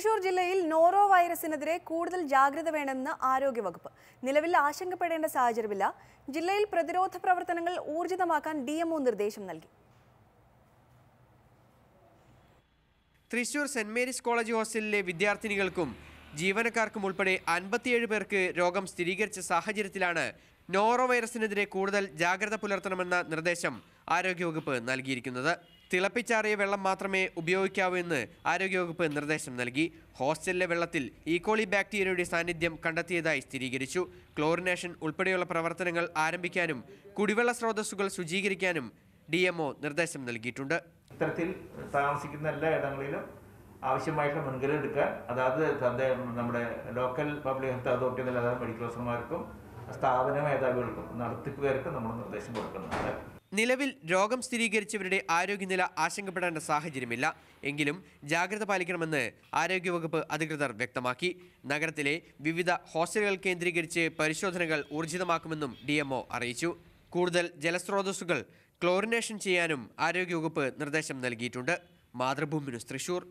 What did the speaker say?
തൃശൂർ ജില്ലയിൽ നോറോ വൈറസിനെതിരെ കൂടുതൽ ജാഗ്രത വേണമെന്ന് ആരോഗ്യവകുപ്പ് നിലവിൽ ആശങ്കപ്പെടേണ്ട സാഹചര്യമില്ല ജില്ലയിൽ പ്രതിരോധ പ്രവർത്തനങ്ങൾ ഊർജിതമാക്കാൻ ഡി നിർദ്ദേശം നൽകി തൃശൂർ സെന്റ് മേരീസ് കോളേജ് ഹോസ്റ്റലിലെ വിദ്യാർത്ഥിനികൾക്കും ജീവനക്കാർക്കും ഉൾപ്പെടെ അൻപത്തിയേഴ് പേർക്ക് രോഗം സ്ഥിരീകരിച്ച സാഹചര്യത്തിലാണ് നോറോ വൈറസിനെതിരെ കൂടുതൽ ജാഗ്രത പുലർത്തണമെന്ന നിർദ്ദേശം ആരോഗ്യവകുപ്പ് നൽകിയിരിക്കുന്നത് തിളപ്പിച്ചാറിയ വെള്ളം മാത്രമേ ഉപയോഗിക്കാവൂ എന്ന് ആരോഗ്യവകുപ്പ് നിർദ്ദേശം നൽകി ഹോസ്റ്റലിലെ വെള്ളത്തിൽ ഈക്കോളി e. ബാക്ടീരിയയുടെ സാന്നിധ്യം കണ്ടെത്തിയതായി സ്ഥിരീകരിച്ചു ക്ലോറിനേഷൻ ഉൾപ്പെടെയുള്ള പ്രവർത്തനങ്ങൾ ആരംഭിക്കാനും കുടിവെള്ള സ്രോതസ്സുകൾ ശുചീകരിക്കാനും ഡി നിർദ്ദേശം നൽകിയിട്ടുണ്ട് ഇത്തരത്തിൽ താമസിക്കുന്ന എല്ലാ ഇടങ്ങളിലും ആവശ്യമായിട്ടുള്ള മുൻകരുതൽ എടുക്കാൻ അതായത് നമ്മുടെ ലോക്കൽ പബ്ലിക് ഹെൽത്ത് അതോറിറ്റി അതായത് മെഡിക്കൽ ഓഫീസർമാർക്കും സ്ഥാപന മേധാവികൾക്കും നടത്തിപ്പുകാർക്കും നമ്മൾ നിർദ്ദേശം കൊടുക്കുന്നുണ്ട് നിലവിൽ രോഗം സ്ഥിരീകരിച്ചവരുടെ ആരോഗ്യനില ആശങ്കപ്പെടേണ്ട സാഹചര്യമില്ല എങ്കിലും ജാഗ്രത പാലിക്കണമെന്ന് ആരോഗ്യവകുപ്പ് അധികൃതർ വ്യക്തമാക്കി നഗരത്തിലെ വിവിധ ഹോസ്റ്റലുകൾ കേന്ദ്രീകരിച്ച് പരിശോധനകൾ ഊർജിതമാക്കുമെന്നും ഡി അറിയിച്ചു കൂടുതൽ ജലസ്രോതസ്സുകൾ ക്ലോറിനേഷൻ ചെയ്യാനും ആരോഗ്യവകുപ്പ് നിർദ്ദേശം നൽകിയിട്ടുണ്ട് മാതൃഭൂമി ന്യൂസ് തൃശൂർ